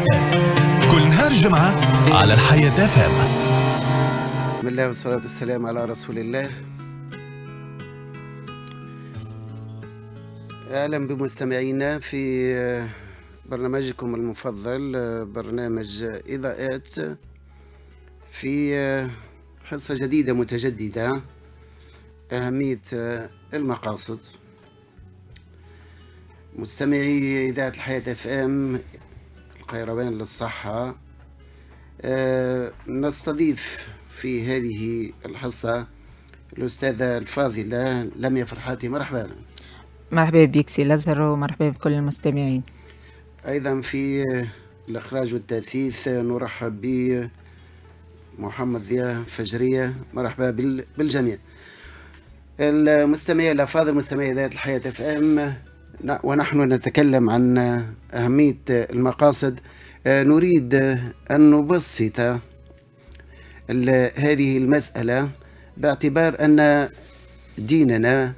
دقائق كل نهار جمعة على الحياة فام بسم الله والصلاة والسلام على رسول الله أهلا بمستمعينا في آه، برنامجكم المفضل آه، برنامج إضاءات في آه، حصة جديدة متجددة أهمية المقاصد مستمعي إذاعة الحياة اف ام القيروان للصحة آه، نستضيف في هذه الحصة الأستاذة الفاضلة لميا فرحاتي مرحبا مرحبا بك سي الأزهر ومرحبا بكل المستمعين أيضا في الإخراج والتأثيث نرحب ب محمد ضياء فجرية مرحبا بالجميع المستمعين الأفاضل مستمعي ذات الحياة اف ام ونحن نتكلم عن أهمية المقاصد آه، نريد أن نبسط هذه المسألة باعتبار أن ديننا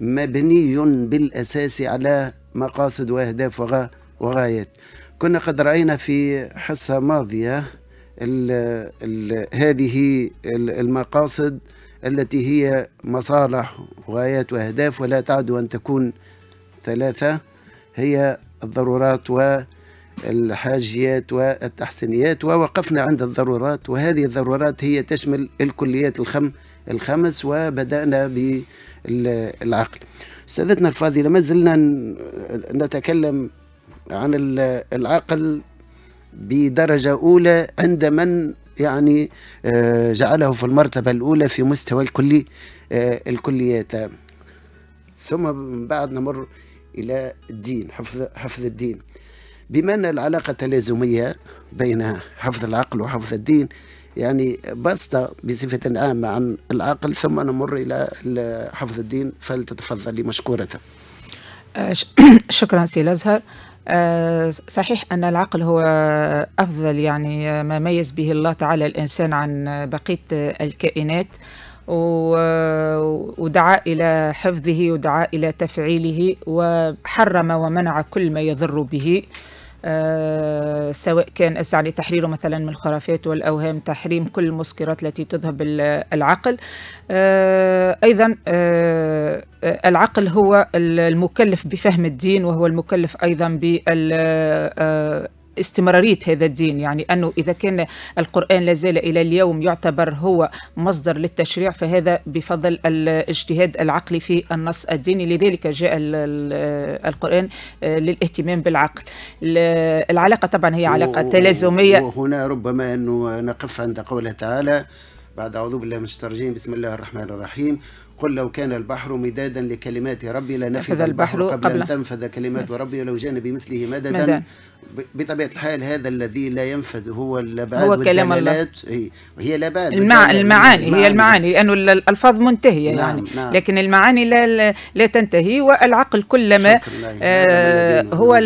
مبني بالأساس على مقاصد وأهداف وغايات كنا قد رأينا في حصة ماضية الـ الـ هذه المقاصد التي هي مصالح وغايات وأهداف ولا تعد أن تكون ثلاثة هي الضرورات والحاجيات والتحسينيات ووقفنا عند الضرورات وهذه الضرورات هي تشمل الكليات الخم الخمس وبدأنا بالعقل استاذتنا الفاضلة ما زلنا نتكلم عن العقل بدرجة أولى عند من يعني آه، جعله في المرتبة الأولى في مستوى الكلي آه، الكليات ثم بعد نمر إلى الدين حفظ, حفظ الدين بما أن العلاقة تلازمية بين حفظ العقل وحفظ الدين يعني بسطه بصفة عامة عن العقل ثم نمر إلى حفظ الدين فلتتفضلي مشكورة آه، شكرا سي الأزهر آه، صحيح أن العقل هو أفضل يعني آه، ما ميز به الله تعالى الإنسان عن بقية الكائنات ودعا إلى حفظه ودعا إلى تفعيله وحرم ومنع كل ما يضر به آه سواء كان أسعى لتحريره مثلا من الخرافات والأوهام تحريم كل المسكرات التي تذهب العقل آه أيضا آه العقل هو المكلف بفهم الدين وهو المكلف أيضا بال آه، استمرارية هذا الدين يعني أنه إذا كان القرآن لازال إلى اليوم يعتبر هو مصدر للتشريع فهذا بفضل الاجتهاد العقلي في النص الديني لذلك جاء القرآن آه، للاهتمام بالعقل العلاقة طبعا هي علاقة تلازمية وهنا ربما أنه نقف عند قوله تعالى بعد أعوذ بالله من الشيطان الرجيم بسم الله الرحمن الرحيم قل لو كان البحر مدادا لكلمات ربي لنفذ البحر, قبل, قبل أن تنفذ كلمات ربي ولو جاء بمثله مددا بطبيعه الحال هذا الذي لا ينفذ هو اللبعاد هو كلام الله هي لبعاد المع... المعاني هي المعاني لانه الالفاظ منتهيه نعم يعني نعم لكن المعاني لا لا تنتهي والعقل كلما آه هو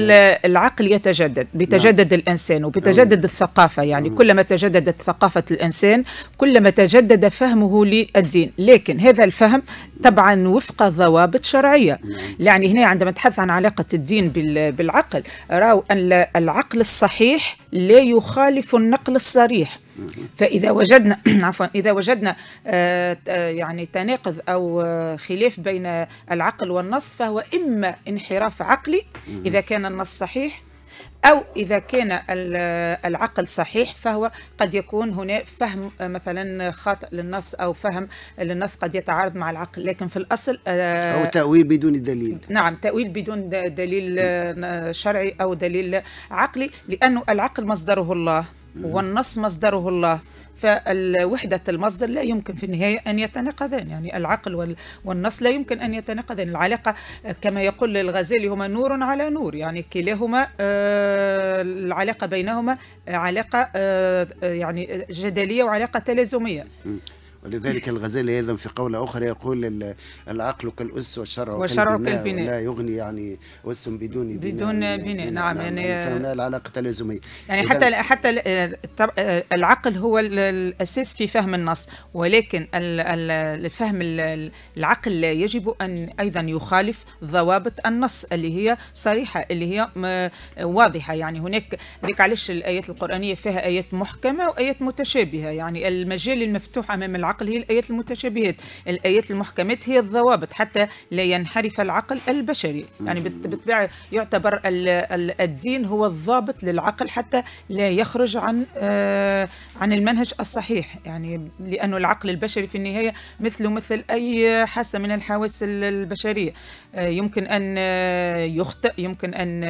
العقل يتجدد بتجدد نعم الانسان نعم. وبتجدد الثقافه يعني نعم. كلما تجددت ثقافه الانسان كلما تجدد فهمه للدين لكن هذا الفهم طبعا وفق ضوابط شرعيه نعم. يعني هنا عندما نتحدث عن علاقه الدين بالعقل راوا ان العقل الصحيح لا يخالف النقل الصريح فاذا وجدنا عفوا اذا وجدنا آه، آه، يعني تناقض او آه، خلاف بين العقل والنص فهو اما انحراف عقلي اذا كان النص صحيح أو إذا كان العقل صحيح فهو قد يكون هنا فهم آه، مثلا خاطئ للنص أو فهم للنص قد يتعارض مع العقل لكن في الأصل آه، أو تأويل بدون دليل نعم تأويل بدون دليل آه، شرعي أو دليل عقلي لأنه العقل مصدره الله والنص مصدره الله فالوحدة المصدر لا يمكن في النهاية أن يتناقضان يعني العقل والنص لا يمكن أن يتناقضان العلاقة كما يقول الغزالي هما نور على نور يعني كلاهما آه، العلاقة بينهما علاقة آه، يعني جدلية وعلاقة تلازمية ولذلك الغزالي أيضا في قولة أخرى يقول العقل كالأس والشرع والشرع كالبناء لا يغني يعني أس بدون بناء بدون يعني بناء نعم،, نعم،, نعم, يعني فهنا العلاقة اللازمية يعني حتى حتى العقل هو الأساس في فهم النص ولكن الفهم العقل يجب أن أيضا يخالف ضوابط النص اللي هي صريحة اللي هي واضحة يعني هناك ذيك علاش الآيات القرآنية فيها آيات محكمة وآيات متشابهة يعني المجال المفتوح أمام العقل العقل هي الآيات المتشابهات الآيات المحكمات هي الضوابط حتى لا ينحرف العقل البشري يعني بالطبيعة يعتبر الدين هو الضابط للعقل حتى لا يخرج عن آه، عن المنهج الصحيح يعني لأنه العقل البشري في النهاية مثله مثل أي حاسة من الحواس البشرية آه، يمكن أن آه، يخطئ يمكن أن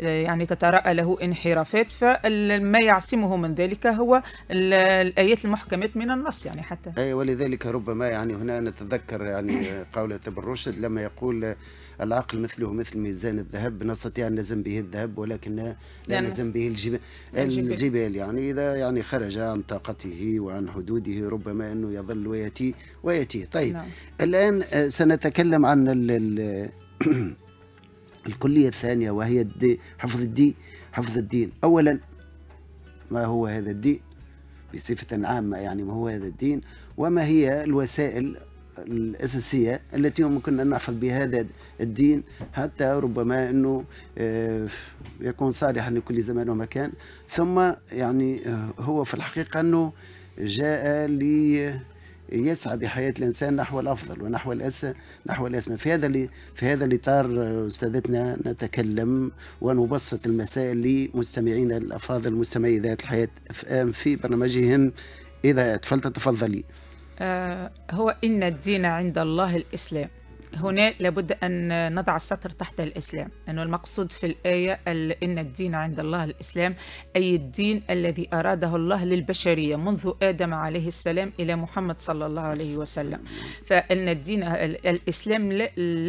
يعني تتراءى له انحرافات فما يعصمه من ذلك هو الآيات المحكمات من النص يعني حتى أي ولذلك ربما يعني هنا نتذكر يعني قولة طيب ابن رشد لما يقول العقل مثله مثل ميزان الذهب نستطيع أن نزن به الذهب ولكن لا يعني نزن به الجبال, الجبال يعني إذا يعني خرج عن طاقته وعن حدوده ربما أنه يظل ويأتي ويأتي طيب نعم. الآن آه، سنتكلم عن ال الكلية الثانية وهي الدي حفظ الدين حفظ الدين أولا ما هو هذا الدين بصفة عامة يعني ما هو هذا الدين وما هي الوسائل الأساسية التي يمكن أن نحفظ بهذا الدين حتى ربما أنه آه، يكون صالحا لكل زمان ومكان ثم يعني آه، هو في الحقيقة أنه جاء لي يسعى بحياة الإنسان نحو الأفضل ونحو الأس نحو الأسمى في هذا اللي... في هذا الإطار أستاذتنا نتكلم ونبسط المسائل لمستمعينا الأفاضل مستمعي ذات الحياة اف ام في برنامجهم إذا فلتتفضلي آه هو إن الدين عند الله الإسلام هنا لابد أن نضع السطر تحت الإسلام أنه المقصود في الآية إن الدين عند الله الإسلام أي الدين الذي أراده الله للبشرية منذ آدم عليه السلام إلى محمد صلى الله عليه وسلم فإن الدين الإسلام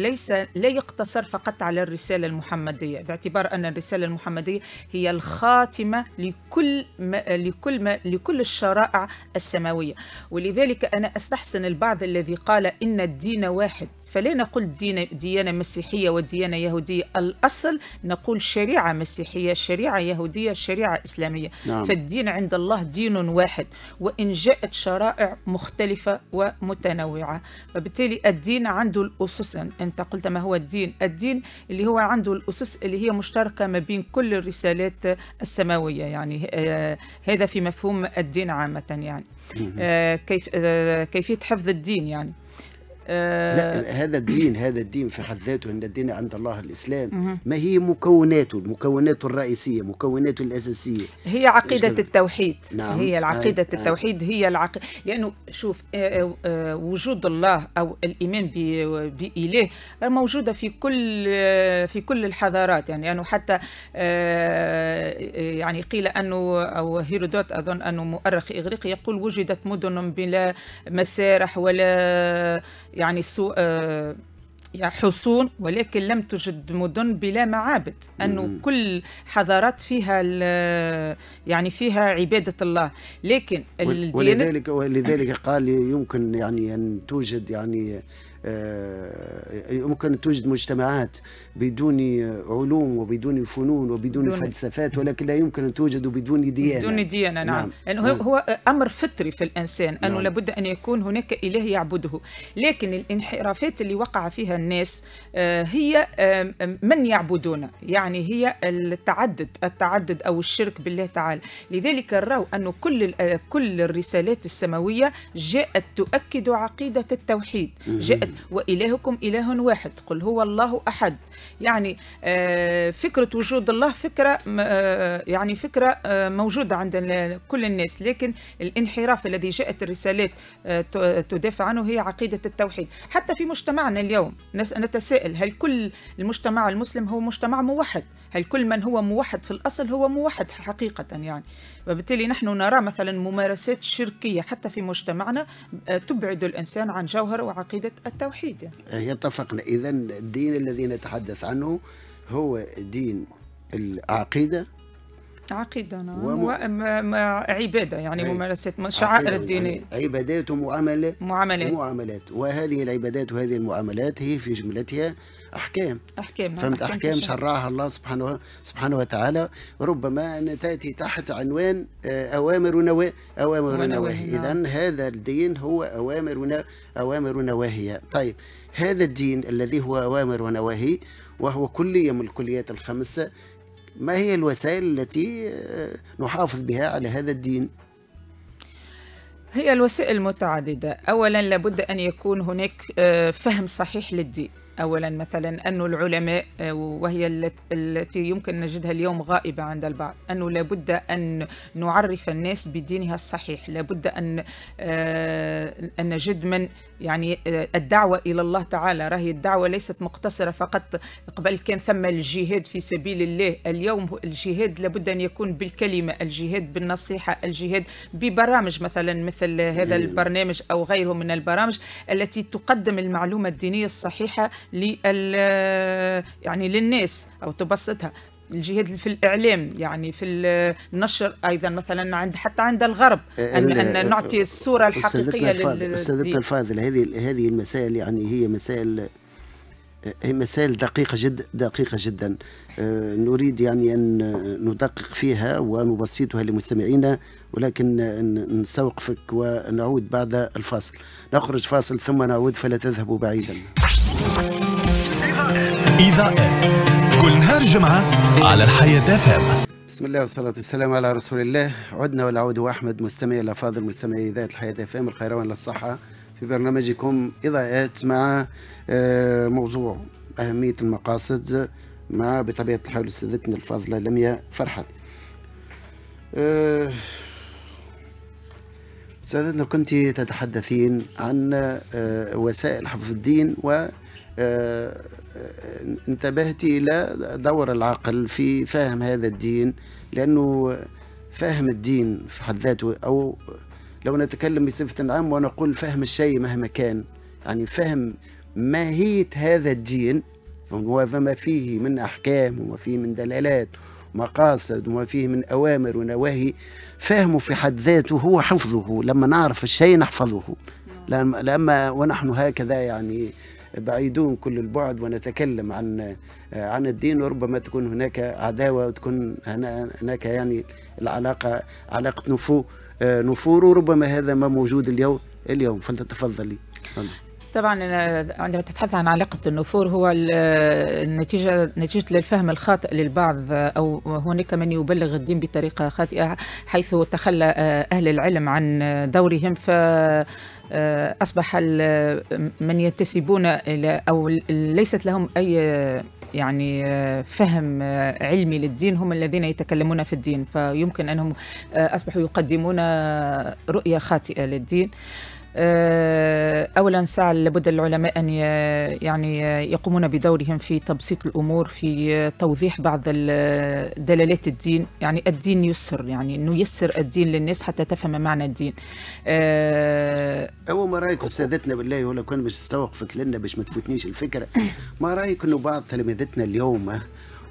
ليس لا يقتصر فقط على الرسالة المحمدية باعتبار أن الرسالة المحمدية هي الخاتمة لكل ما لكل ما لكل الشرائع السماوية ولذلك أنا أستحسن البعض الذي قال إن الدين واحد فلا لا نقول دينة, ديانة مسيحية وديانة يهودية الأصل نقول شريعة مسيحية شريعة يهودية شريعة إسلامية نعم. فالدين عند الله دين واحد وإن جاءت شرائع مختلفة ومتنوعة فبالتالي الدين عنده الأسس أنت قلت ما هو الدين الدين اللي هو عنده الأسس اللي هي مشتركة ما بين كل الرسالات السماوية يعني آه، هذا في مفهوم الدين عامة يعني آه، كيف آه، كيفية حفظ الدين يعني لا آه، هذا الدين هذا الدين في حد ذاته ان الدين عند الله الاسلام ما هي مكوناته المكونات الرئيسيه مكوناته الاساسيه هي عقيده التوحيد نعم. هي العقيده آه. التوحيد هي العق... لانه شوف آه،, آه آه وجود الله او الايمان باله موجوده في كل آه في كل الحضارات يعني انه حتى آه يعني قيل انه او هيرودوت اظن انه مؤرخ اغريقي يقول وجدت مدن بلا مسارح ولا يعني سو آه، يعني حصون ولكن لم توجد مدن بلا معابد انه كل حضارات فيها يعني فيها عباده الله لكن ولذلك ولذلك قال يمكن يعني ان توجد يعني يمكن آه، توجد مجتمعات بدون علوم وبدون فنون وبدون فلسفات ولكن لا يمكن ان توجد بدون ديانه بدون ديانه نعم, نعم. يعني نعم. هو امر فطري في الانسان انه نعم. لابد ان يكون هناك اله يعبده لكن الانحرافات اللي وقع فيها الناس آه، هي من يعبدون يعني هي التعدد التعدد او الشرك بالله تعالى لذلك رأوا انه كل آه، كل الرسالات السماويه جاءت تؤكد عقيده التوحيد جاءت وإلهكم إله واحد قل هو الله أحد يعني آه، فكرة وجود الله فكرة آه، يعني فكرة آه، موجودة عند كل الناس لكن الانحراف الذي جاءت الرسالات تدافع عنه هي عقيدة التوحيد حتى في مجتمعنا اليوم نتساءل هل كل المجتمع المسلم هو مجتمع موحد هل كل من هو موحد في الأصل هو موحد حقيقة يعني وبالتالي نحن نرى مثلا ممارسات شركية حتى في مجتمعنا تبعد الإنسان عن جوهر وعقيدة التوحيد التوحيد يعني. اتفقنا اذا الدين الذي نتحدث عنه هو دين العقيده عقيدة نعم وم... وم... عبادة يعني عي... ممارسة شعائر الدينية يعني عبادات ومعاملات معاملات معاملات وهذه العبادات وهذه المعاملات هي في جملتها احكام احكام فهمت احكام, أحكام شرعها الله سبحانه سبحانه وتعالى ربما تاتي تحت عنوان آه، اوامر ونواهي اوامر ونواهي اذا نعم. هذا الدين هو اوامر اوامر ونواهي طيب هذا الدين الذي هو اوامر ونواهي وهو كليه من الكليات الخمسه ما هي الوسائل التي آه، نحافظ بها على هذا الدين هي الوسائل متعدده اولا لابد ان يكون هناك آه، فهم صحيح للدين أولا مثلا أن العلماء آه، وهي التي يمكن نجدها اليوم غائبة عند البعض أنه لابد أن نعرف الناس بدينها الصحيح لابد أن آه، أن نجد من يعني آه، الدعوة إلى الله تعالى راهي الدعوة ليست مقتصرة فقط قبل كان ثم الجهاد في سبيل الله اليوم الجهاد لابد أن يكون بالكلمة الجهاد بالنصيحة الجهاد ببرامج مثلا مثل هذا إيه. البرنامج أو غيره من البرامج التي تقدم المعلومة الدينية الصحيحة لل يعني للناس او تبسطها الجهاد في الاعلام يعني في النشر ايضا مثلا عند حتى عند الغرب إيه، ان إيه، ان إيه، نعطي الصوره الحقيقيه لل استاذتنا الفاضل هذه هذه المسائل يعني هي مسائل هي مسائل دقيقة جدا دقيقة جدا آه، نريد يعني أن ندقق فيها ونبسطها لمستمعينا ولكن نستوقفك ونعود بعد الفاصل نخرج فاصل ثم نعود فلا تذهبوا بعيدا إذاءات كل نهار جمعة على الحياة فهم بسم الله والصلاة والسلام على رسول الله عدنا والعود وأحمد مستمعي الأفاضل مستمعي إذاعة الحياة فهم الخيروان للصحة في برنامجكم إضاءات مع آه، موضوع أهمية المقاصد مع بطبيعة الحال أستاذتنا الفاضلة لميا فرحت آه، أستاذتنا كنت تتحدثين عن آه، وسائل حفظ الدين و آه، آه، انتبهت إلى دور العقل في فهم هذا الدين لأنه فهم الدين في حد ذاته أو لو نتكلم بصفة عامة ونقول فهم الشيء مهما كان يعني فهم ماهية هذا الدين وما فيه من أحكام وما فيه من دلالات مقاصد وما فيه من أوامر ونواهي فهمه في حد ذاته هو حفظه لما نعرف الشيء نحفظه نعم. لما ونحن هكذا يعني بعيدون كل البعد ونتكلم عن عن الدين وربما تكون هناك عداوه وتكون هناك يعني العلاقه علاقه نفور نفور وربما هذا ما موجود اليوم اليوم فلتتفضلي طبعا عندما تتحدث عن علاقة النفور هو النتيجة نتيجة للفهم الخاطئ للبعض أو هناك من يبلغ الدين بطريقة خاطئة حيث تخلى آه، أهل العلم عن دورهم ف آه، أصبح من ينتسبون إلى أو ليست لهم أي آه، يعني آه، فهم علمي للدين هم الذين يتكلمون في الدين فيمكن أنهم أصبحوا يقدمون رؤية خاطئة للدين آه، اولا سعى لابد للعلماء ان يعني يقومون بدورهم في تبسيط الامور في توضيح بعض دلالات الدين يعني الدين يسر يعني انه يسر الدين للناس حتى تفهم معنى الدين أه او ما رايك استاذتنا بالله ولا كان باش استوقفك لنا باش ما تفوتنيش الفكره ما رايك انه بعض تلامذتنا اليوم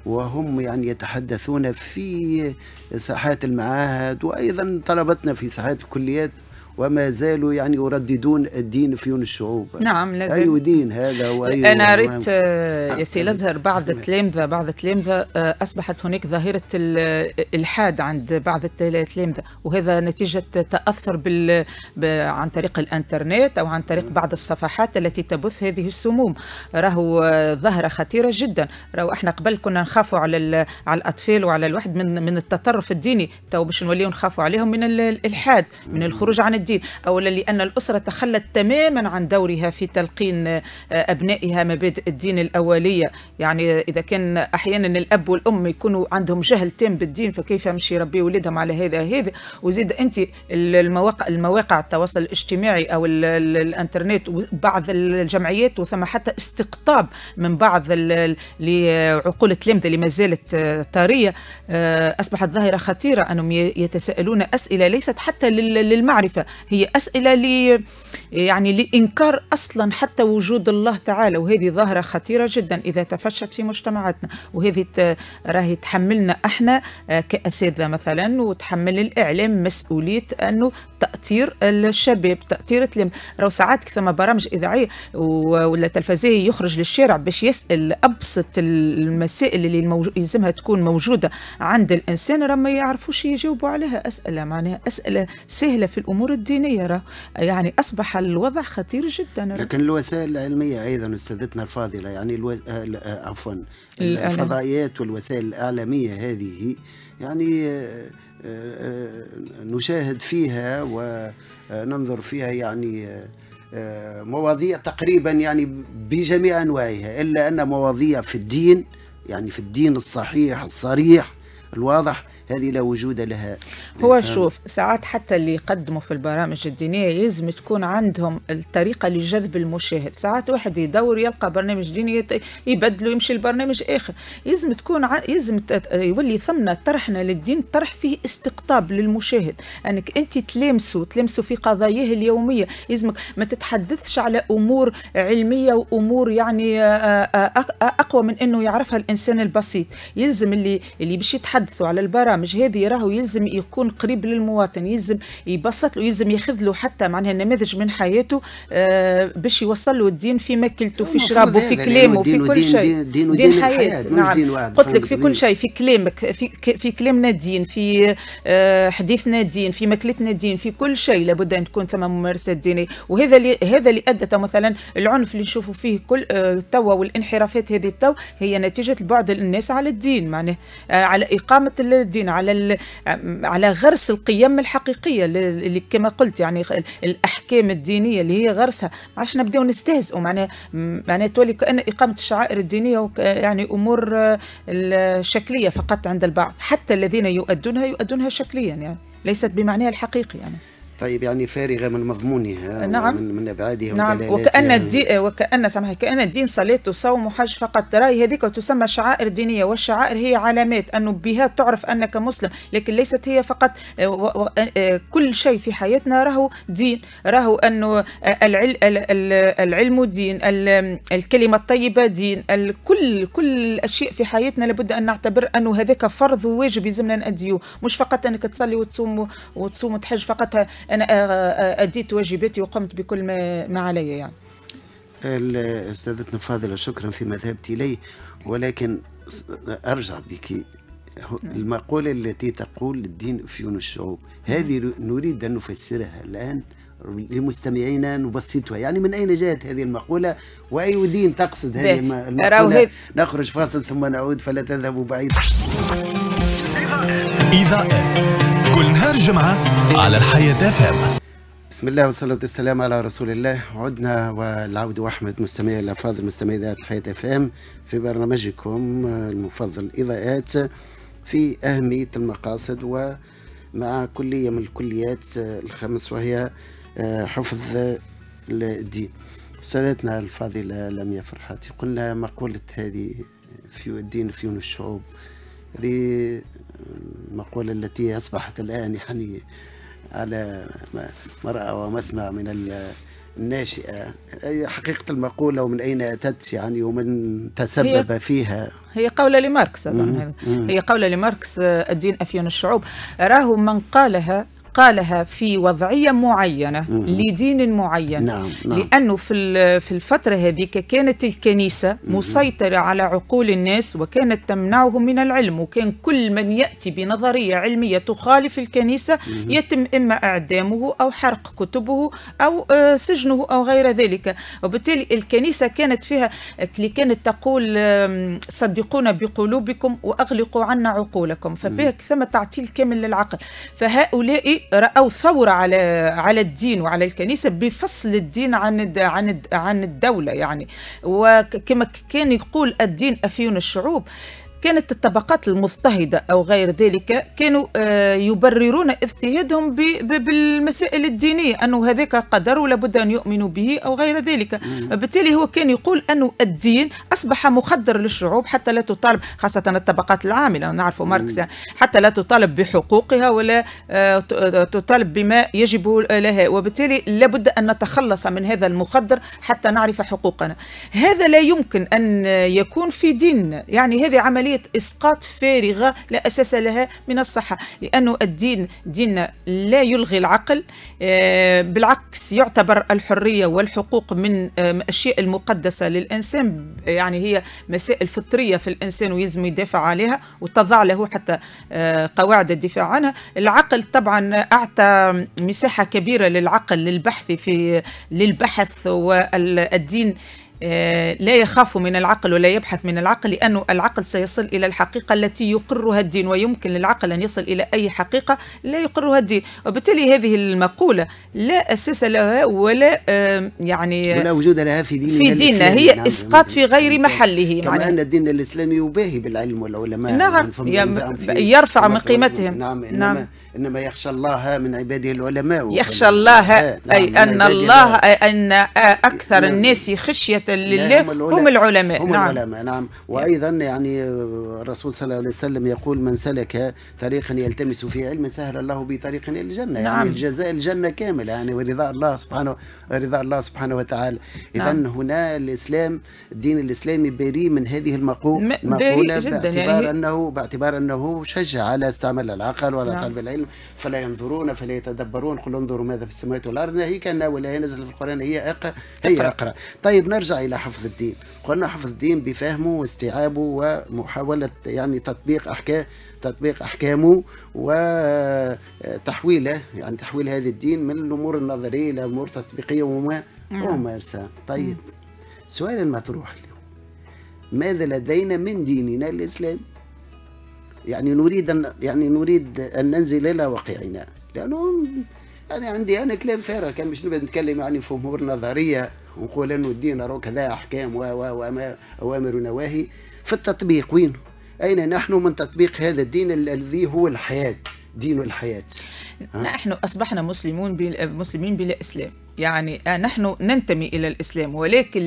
وهم يعني يتحدثون في ساحات المعاهد وايضا طلبتنا في ساحات الكليات وما زالوا يعني يرددون الدين في الشعوب نعم لازم أي دين هذا وأي أنا ريت آه، يا سي الأزهر بعد التلامذة بعد التلامذة أصبحت هناك ظاهرة الإلحاد عند بعض التلامذة وهذا نتيجة تأثر بال... عن طريق الإنترنت أو عن طريق بعض الصفحات التي تبث هذه السموم راهو آه، ظاهرة خطيرة جدا راهو احنا قبل كنا نخافوا على ال... على الأطفال وعلى الواحد من من التطرف الديني تو باش نوليو نخافوا عليهم من الإلحاد من الخروج عن الدين الدين أولا لأن الأسرة تخلت تماما عن دورها في تلقين آه، أبنائها مبادئ الدين الأولية يعني إذا كان أحيانا الأب والأم يكونوا عندهم جهل تام بالدين فكيف مش يربي ولدهم على هذا هذا وزيد أنت المواقع المواقع التواصل الاجتماعي أو الانترنت وبعض الجمعيات وثم حتى استقطاب من بعض لعقول التلامذة اللي ما زالت آه، طارية آه، أصبحت ظاهرة خطيرة أنهم يتساءلون أسئلة ليست حتى للمعرفة هي أسئلة لي يعني لإنكار أصلا حتى وجود الله تعالى وهذه ظاهرة خطيرة جدا إذا تفشت في مجتمعاتنا وهذه راهي تحملنا احنا آه، كأساتذة مثلا وتحمل الإعلام مسؤولية أنه تاثير الشباب تاثير التلاميذ راهو ساعات ثم برامج اذاعيه ولا تلفزيه يخرج للشارع باش يسال ابسط المسائل اللي الموج... يلزمها تكون موجوده عند الانسان راه ما يعرفوش يجاوبوا عليها اسئله معناها اسئله سهله في الامور الدينيه راه يعني اصبح الوضع خطير جدا رأ. لكن الوسائل العلميه ايضا استاذتنا الفاضله يعني الو... عفوا الفضائيات والوسائل الاعلاميه هذه يعني نشاهد فيها وننظر فيها يعني آه، مواضيع تقريبا يعني بجميع انواعها الا ان مواضيع في الدين يعني في الدين الصحيح الصريح الواضح هذه لا وجود لها هو شوف ساعات حتى اللي يقدموا في البرامج الدينيه يلزم تكون عندهم الطريقه لجذب المشاهد ساعات واحد يدور يلقى برنامج ديني يبدلوا يمشي لبرنامج اخر يلزم تكون ع... يلزم يولي ثمنا طرحنا للدين طرح فيه استقطاب للمشاهد انك انت تلامسه تلامسه في قضاياه اليوميه يلزمك ما تتحدثش على امور علميه وامور يعني آه، آه، اقوى من انه يعرفها الانسان البسيط يلزم اللي اللي باش يتحدثوا على البرامج البرامج هذه راهو يلزم يكون قريب للمواطن يلزم يبسط له يلزم ياخذ له حتى معناها نماذج من حياته آه باش يوصل له الدين في ماكلته في شرابه في كلامه في كل شيء دين, دين, دين, حياه نعم قلت لك في كل شيء في كلامك في, في كلامنا دين في آه حديثنا دين في ماكلتنا دين في كل شيء لابد ان تكون تمام ممارسات دينيه وهذا اللي هذا اللي ادى مثلا العنف اللي نشوفوا فيه كل آه توا والانحرافات هذه توا هي نتيجه البعد الناس على الدين معناه آه على اقامه الدين القائمين على على غرس القيم الحقيقيه اللي كما قلت يعني الاحكام الدينيه اللي هي غرسها ما عادش نبداو نستهزئوا معناها معناها تولي كان اقامه الشعائر الدينيه يعني امور شكليه فقط عند البعض حتى الذين يؤدونها يؤدونها شكليا يعني ليست بمعناها الحقيقي يعني طيب يعني فارغه من مضمونها نعم من, من ابعادها نعم وكان الدين وكان سامحني كان الدين صلاه وصوم وحج فقط راي هذيك تسمى شعائر دينيه والشعائر هي علامات انه بها تعرف انك مسلم لكن ليست هي فقط آه، آه، آه، كل شيء في حياتنا راهو دين راهو انه العلم العلم دين الكلمه الطيبه دين كل كل الاشياء في حياتنا لابد ان نعتبر انه هذاك فرض وواجب يلزمنا ناديه مش فقط انك تصلي وتصوم وتصوم وتحج فقط انا آه، آه، اديت واجباتي وقمت بكل ما, ما علي يعني استاذتنا فاضله شكرا فيما ذهبت اليه ولكن ارجع بك نعم. المقولة التي تقول الدين أفيون الشعوب هذه نعم. نريد أن نفسرها الآن لمستمعينا نبسطها يعني من أين جاءت هذه المقولة وأي دين تقصد هذه المقولة نخرج فاصل ثم نعود فلا تذهبوا بعيدا كل نهار جمعة على الحياة فام بسم الله والصلاة والسلام على رسول الله عدنا والعود وأحمد مستمعي الأفاضل مستمعي ذات الحياة فام في برنامجكم المفضل إضاءات في أهمية المقاصد ومع كلية من الكليات الخمس وهي آه، حفظ الدين أستاذتنا الفاضلة لميا فرحاتي قلنا مقولة هذه في الدين في الشعوب هذه المقولة التي أصبحت الآن يعني على مرأى ومسمع من الناشئة أي حقيقة المقولة ومن أين أتت يعني ومن تسبب هي فيها هي قولة لماركس هي قولة لماركس آه، الدين أفيون الشعوب راه من قالها قالها في وضعية معينة لدين معين نعم. نعم. لأنه في في الفترة هذيك كانت الكنيسة مسيطرة على عقول الناس وكانت تمنعهم من العلم وكان كل من يأتي بنظرية علمية تخالف الكنيسة يتم إما إعدامه أو حرق كتبه أو آه، سجنه أو غير ذلك وبالتالي الكنيسة كانت فيها اللي كانت تقول صدقونا بقلوبكم وأغلقوا عنا عقولكم ففيها ثم تعطيل كامل للعقل فهؤلاء راوا ثوره على على الدين وعلى الكنيسه بفصل الدين عن عن عن الدوله يعني وكما كان يقول الدين افيون الشعوب كانت الطبقات المضطهدة أو غير ذلك كانوا آه، يبررون اضطهادهم بالمسائل الدينية أنه هذاك قدر ولابد أن يؤمنوا به أو غير ذلك بالتالي هو كان يقول أنه الدين أصبح مخدر للشعوب حتى لا تطالب خاصة الطبقات العاملة نعرف ماركس يعني حتى لا تطالب بحقوقها ولا آه، تطالب بما يجب لها وبالتالي لابد أن نتخلص من هذا المخدر حتى نعرف حقوقنا هذا لا يمكن أن يكون في ديننا يعني هذه عملية عملية إسقاط فارغة لا أساس لها من الصحة لأنه الدين ديننا لا يلغي العقل آه، بالعكس يعتبر الحرية والحقوق من آه، الأشياء المقدسة للإنسان يعني هي مسائل فطرية في الإنسان ويزم يدافع عليها وتضع له حتى آه، قواعد الدفاع عنها العقل طبعا أعطى مساحة كبيرة للعقل للبحث في للبحث والدين لا يخاف من العقل ولا يبحث من العقل لأن العقل سيصل إلى الحقيقة التي يقرها الدين ويمكن للعقل أن يصل إلى أي حقيقة لا يقرها الدين وبالتالي هذه المقولة لا أساس لها ولا يعني ولا وجود لها في ديننا في ديننا هي نعم،, نعم إسقاط في غير نعم. محله كما معنى. أن الدين الإسلامي يباهي بالعلم والعلماء نعم يرفع من قيمتهم نعم،, نعم إنما, نعم. إنما يخشى الله من عباده العلماء يخشى الله أي أن الله أن أكثر نعم. الناس خشية لله نعم، هم العلماء, هم, العلماء هم نعم. العلماء نعم وأيضا يعني الرسول صلى الله عليه وسلم يقول من سلك طريقا يلتمس فيه علما سهل الله بطريق إلى الجنة يعني نعم. يعني الجزاء الجنة كاملة يعني ورضاء الله سبحانه رضاء الله سبحانه وتعالى نعم. إذا نعم. هنا الإسلام الدين الإسلامي بريء من هذه المقولة يعني باعتبار يعني أنه باعتبار أنه شجع على استعمال العقل وعلى نعم. طلب العلم فلا ينظرون فلا يتدبرون قل انظروا ماذا في السماوات والأرض ناهيك أن ولا ينزل في القرآن هي أقرأ هي أقرأ طيب نرجع إلى حفظ الدين قلنا حفظ الدين بفهمه واستيعابه ومحاولة يعني تطبيق أحكام تطبيق أحكامه وتحويله يعني تحويل هذا الدين من الأمور النظرية إلى أمور تطبيقية وممارسة نعم. طيب سؤال المطروح اليوم ماذا لدينا من ديننا الإسلام يعني نريد أن يعني نريد أن ننزل إلى واقعنا لأنه يعني عندي أنا كلام فارغ كان يعني مش نبدأ نتكلم يعني في أمور نظرية ونقول انه الدين راه كذا احكام و و اوامر ونواهي في التطبيق وين؟ اين نحن من تطبيق هذا الدين الذي هو الحياه دين الحياه؟ نحن اصبحنا مسلمون مسلمين بلا اسلام يعني آه، نحن ننتمي الى الاسلام ولكن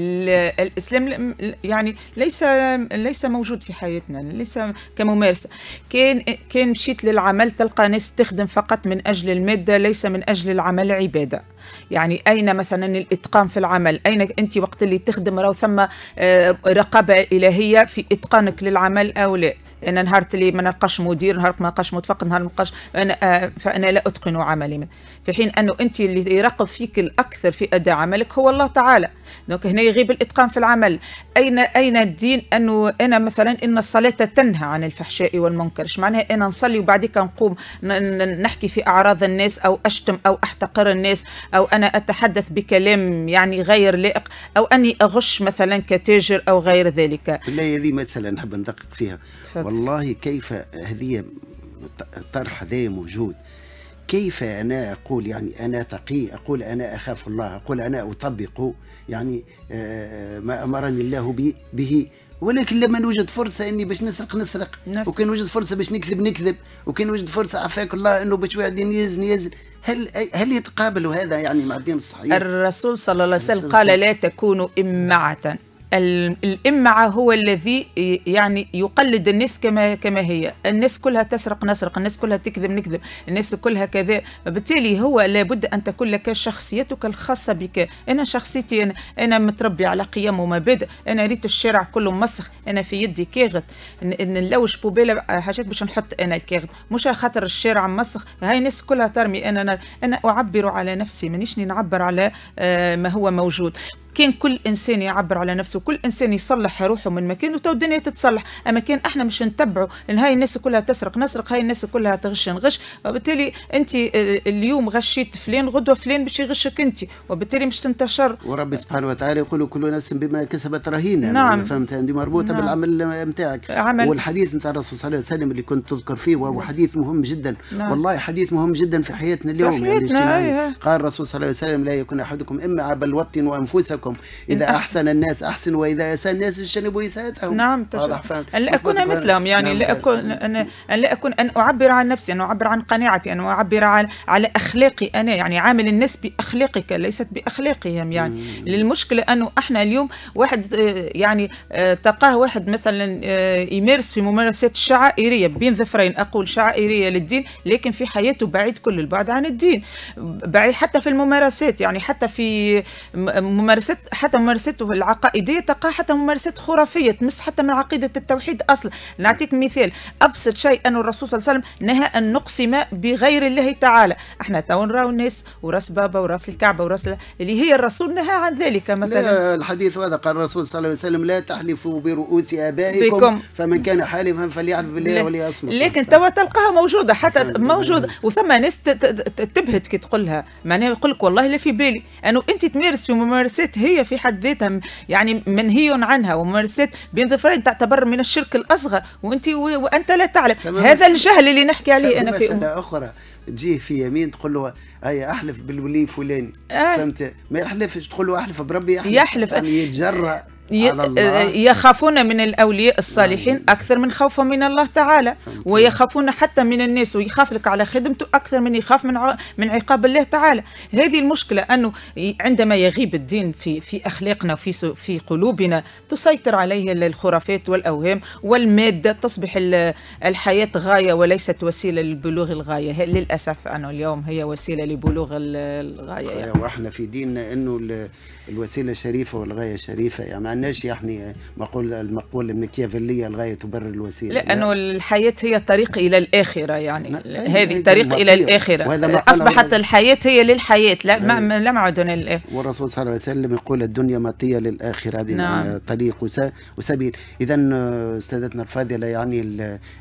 الاسلام يعني ليس ليس موجود في حياتنا ليس كممارسه كان كان مشيت للعمل تلقى ناس تخدم فقط من اجل الماده ليس من اجل العمل عباده يعني اين مثلا الاتقان في العمل اين انت وقت اللي تخدم راه ثم آه، رقابه الهيه في اتقانك للعمل او لا انا نهار اللي ما نلقاش مدير نهار ما نلقاش متفق نهار ما نلقاش انا آه، فانا لا اتقن عملي في حين انه انت اللي يراقب فيك الاكثر في اداء عملك هو الله تعالى دونك هنا يغيب الاتقان في العمل اين اين الدين انه انا مثلا ان الصلاه تنهى عن الفحشاء والمنكر إيش معناها انا نصلي وبعديك نقوم نحكي في اعراض الناس او اشتم او احتقر الناس او انا اتحدث بكلام يعني غير لائق او اني اغش مثلا كتاجر او غير ذلك بالله هذه مساله نحب ندقق فيها فضل. والله كيف هذه الطرح ذي موجود كيف انا اقول يعني انا تقي اقول انا اخاف الله اقول انا اطبق يعني آه، ما امرني الله به ولكن لما نوجد فرصه اني باش نسرق نسرق وكان وجد فرصه باش نكذب نكذب وكان وجد فرصه عفاك الله انه باش واحد يزن يزن هل هل يتقابل هذا يعني مع الدين الصحيح؟ الرسول صلى الله عليه وسلم قال لا تكونوا امعه الإمعة هو الذي يعني يقلد الناس كما كما هي الناس كلها تسرق نسرق الناس كلها تكذب نكذب الناس كلها كذا فبالتالي هو لابد أن تكون لك شخصيتك الخاصة بك أنا شخصيتي أنا, أنا متربي على قيم ومبادئ أنا ريت الشارع كله مسخ أنا في يدي كاغد نلوش بوبالة حاجات باش نحط أنا الكاغد مش خاطر الشارع مسخ هاي الناس كلها ترمي أنا أنا أعبر على نفسي مانيش نعبر على آه، ما هو موجود كان كل انسان يعبر على نفسه كل انسان يصلح روحه من مكانه تو الدنيا تتصلح اما كان احنا مش نتبعه لان هاي الناس كلها تسرق نسرق هاي الناس كلها تغش نغش وبالتالي انت آه، اليوم غشيت فلان غدوه فلان باش يغشك انت وبالتالي مش تنتشر وربي سبحانه وتعالى يقول كل نفس بما كسبت رهينه يعني نعم فهمت عندي مربوطه نعم. بالعمل نتاعك والحديث نتاع الرسول صلى الله عليه وسلم اللي كنت تذكر فيه وهو نعم. حديث مهم جدا نعم. والله حديث مهم جدا في حياتنا اليوم يعني في حياتنا يعني قال الرسول صلى الله عليه وسلم لا يكون احدكم اما عبل وطن وانفسكم أنفسكم إذا أحسن, أحسن الناس أحسن وإذا أساء الناس اجتنبوا إساءتهم نعم واضح فهم أن لا أكون مثلهم يعني نعم، لا أكون أن, أن لا أكون أن أعبر عن نفسي أن أعبر عن قناعتي أن أعبر عن على أخلاقي أنا يعني عامل الناس بأخلاقك ليست بأخلاقهم يعني مم. للمشكلة أنه إحنا اليوم واحد آه، يعني آه، تلقاه واحد مثلا آه، يمارس في ممارسات شعائرية بين ظفرين أقول شعائرية للدين لكن في حياته بعيد كل البعد عن الدين بعيد حتى في الممارسات يعني حتى في ممارسات ممارسات حتى ممارساته العقائديه تقع حتى ممارسات خرافيه تمس حتى من عقيده التوحيد اصلا نعطيك مثال ابسط شيء ان الرسول صلى الله عليه وسلم نهى ان نقسم بغير الله تعالى احنا تو نراو الناس وراس بابا وراس الكعبه وراس اللي هي الرسول نهى عن ذلك مثلا لا الحديث هذا قال الرسول صلى الله عليه وسلم لا تحلفوا برؤوس ابائكم بكم. فمن كان حالفا فليحلف بالله وليصمت لكن توا تلقاها موجوده حتى موجوده وثم ناس تبهت كي تقول لها معناها يقول لك والله لا في بالي انه انت تمارس في ممارسات هي في حد ذاتها يعني منهي عنها وممارسات بين ظفرين تعتبر من الشرك الاصغر وانت وانت لا تعلم هذا الجهل اللي نحكي عليه انا في مساله اخرى تجي في يمين تقول له هيا احلف بالولي فلان آه. فهمت ما يحلفش تقول له احلف بربي يحلف, يحلف. يعني يتجرأ آه، آه، يخافون من الأولياء الصالحين نعم. أكثر من خوفهم من الله تعالى ويخافون حتى من الناس ويخاف لك على خدمته أكثر من يخاف من من عقاب الله تعالى هذه المشكلة أنه عندما يغيب الدين في في أخلاقنا وفي في قلوبنا تسيطر عليه الخرافات والأوهام والمادة تصبح الحياة غاية وليست وسيلة لبلوغ الغاية للأسف أنه اليوم هي وسيلة لبلوغ الغاية يعني. أيوة، وإحنا في ديننا أنه الوسيله شريفه والغايه شريفه يعني ما عندناش يعني مقول المقول المكيافيليه الغايه تبرر الوسيله لانه لا. الحياه هي الطريق الى الاخره يعني هذه طريق الى الاخره اصبحت الحياه هي للحياه لا ما لم عدنا للاخره والرسول صلى الله عليه وسلم يقول الدنيا مطيه للاخره بمعنى نعم. طريق وسبيل اذا استاذتنا الفاضله يعني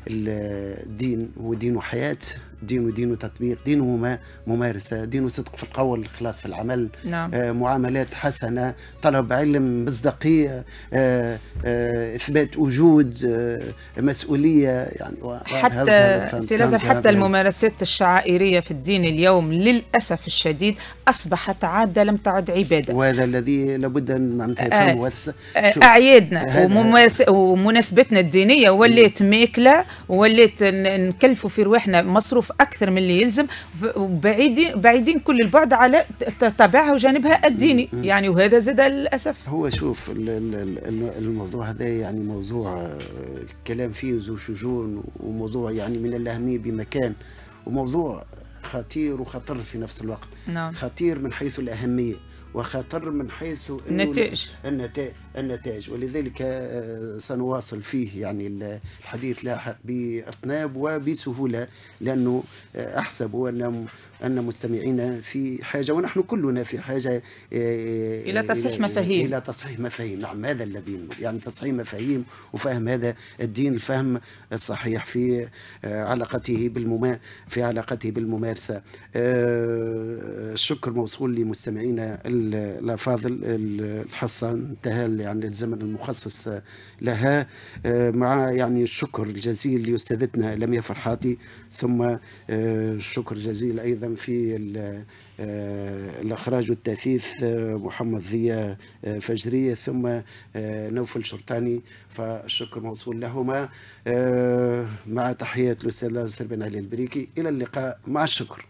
الدين هو دين حياه دين ودين وتطبيق دين ممارسه دين صدق في القول خلاص في العمل نعم. آه معاملات حسنه حسنة طلب علم مصداقية آه، آه، إثبات وجود آه، مسؤولية يعني حتى سي حتى يعني الممارسات الشعائرية في الدين اليوم للأسف الشديد أصبحت عادة لم تعد عبادة وهذا الذي لابد أن معناتها أعيادنا ومناسبتنا الدينية وليت ماكلة وليت نكلفوا في رواحنا مصروف أكثر من اللي يلزم وبعيدين بعيدين كل البعد على طبعها وجانبها الديني يعني يعني وهذا زاد للاسف هو شوف الموضوع هذا يعني موضوع آه، الكلام فيه ذو شجون وموضوع يعني من الاهميه بمكان وموضوع خطير وخطر في نفس الوقت نعم. خطير من حيث الاهميه وخطر من حيث النتائج النتائج ولذلك آه، سنواصل فيه يعني الحديث لاحق باطناب وبسهوله لانه آه، احسب ان أن مستمعينا في حاجة ونحن كلنا في حاجة آه، آه، إلى تصحيح آه، مفاهيم إلى تصحيح مفاهيم نعم هذا الذي يعني تصحيح مفاهيم وفهم هذا الدين الفهم الصحيح في علاقته بالمما في علاقته بالممارسة الشكر موصول لمستمعينا الأفاضل الحصة انتهى يعني الزمن المخصص لها مع يعني الشكر الجزيل لأستاذتنا لميا فرحاتي ثم الشكر آه، جزيل أيضا في آه، الإخراج والتأثيث آه، محمد ضياء فجرية ثم نوفل شرطاني فالشكر موصول لهما مع تحيات الأستاذ ناصر بن علي البريكي إلى اللقاء مع الشكر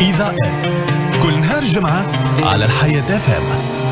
اذا كل نهار جمعة على الحياة فهمه